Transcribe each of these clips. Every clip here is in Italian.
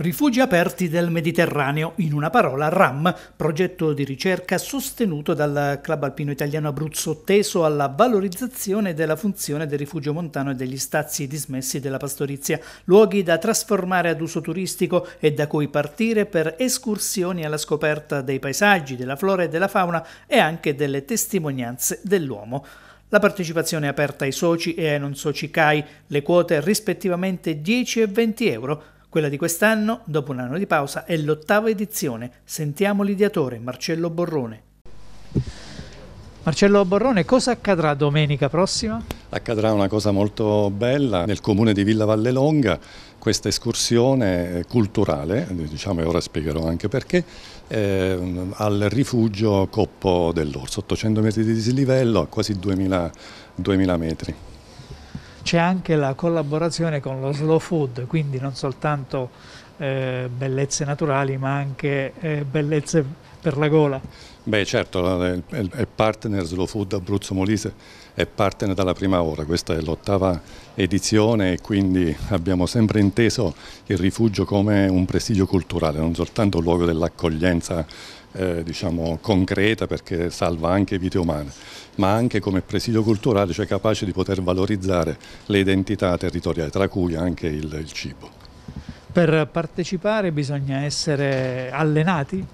Rifugi aperti del Mediterraneo, in una parola RAM, progetto di ricerca sostenuto dal Club Alpino Italiano Abruzzo teso alla valorizzazione della funzione del rifugio montano e degli stazzi dismessi della pastorizia, luoghi da trasformare ad uso turistico e da cui partire per escursioni alla scoperta dei paesaggi, della flora e della fauna e anche delle testimonianze dell'uomo. La partecipazione è aperta ai soci e ai non soci CAI, le quote rispettivamente 10 e 20 euro. Quella di quest'anno, dopo un anno di pausa, è l'ottava edizione. Sentiamo l'ideatore Marcello Borrone. Marcello Borrone, cosa accadrà domenica prossima? Accadrà una cosa molto bella nel comune di Villa Vallelonga, questa escursione culturale, diciamo e ora spiegherò anche perché, eh, al rifugio Coppo dell'Orso, 800 metri di dislivello a quasi 2000, 2000 metri c'è anche la collaborazione con lo slow food, quindi non soltanto eh, bellezze naturali ma anche eh, bellezze per la gola. Beh certo, è partner Slow Food Abruzzo Molise, è partner dalla prima ora, questa è l'ottava edizione e quindi abbiamo sempre inteso il rifugio come un presidio culturale, non soltanto un luogo dell'accoglienza eh, diciamo, concreta perché salva anche vite umane, ma anche come presidio culturale, cioè capace di poter valorizzare le identità territoriali, tra cui anche il, il cibo. Per partecipare bisogna essere allenati?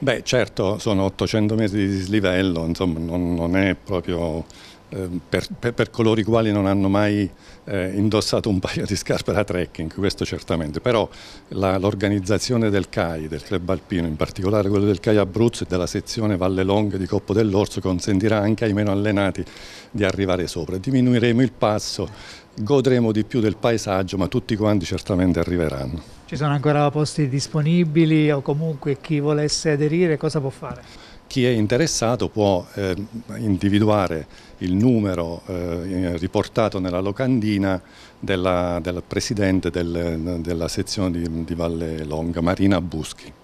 Beh certo, sono 800 metri di dislivello, insomma non, non è proprio Ehm, per, per, per, coloro i quali non hanno mai eh, indossato un paio di scarpe da trekking, questo certamente, però l'organizzazione del CAI, del club alpino, in particolare quello del CAI Abruzzo e della sezione Valle Longa di Coppo dell'Orso consentirà anche ai meno allenati di arrivare sopra, diminuiremo il passo, godremo di più del paesaggio, ma tutti quanti certamente arriveranno. Ci sono ancora posti disponibili o comunque chi volesse aderire cosa può fare? chi è interessato può eh, individuare il numero eh, eh, riportato nella locandina della, del presidente del, della sezione di, di Valle Longa, Marina Buschi.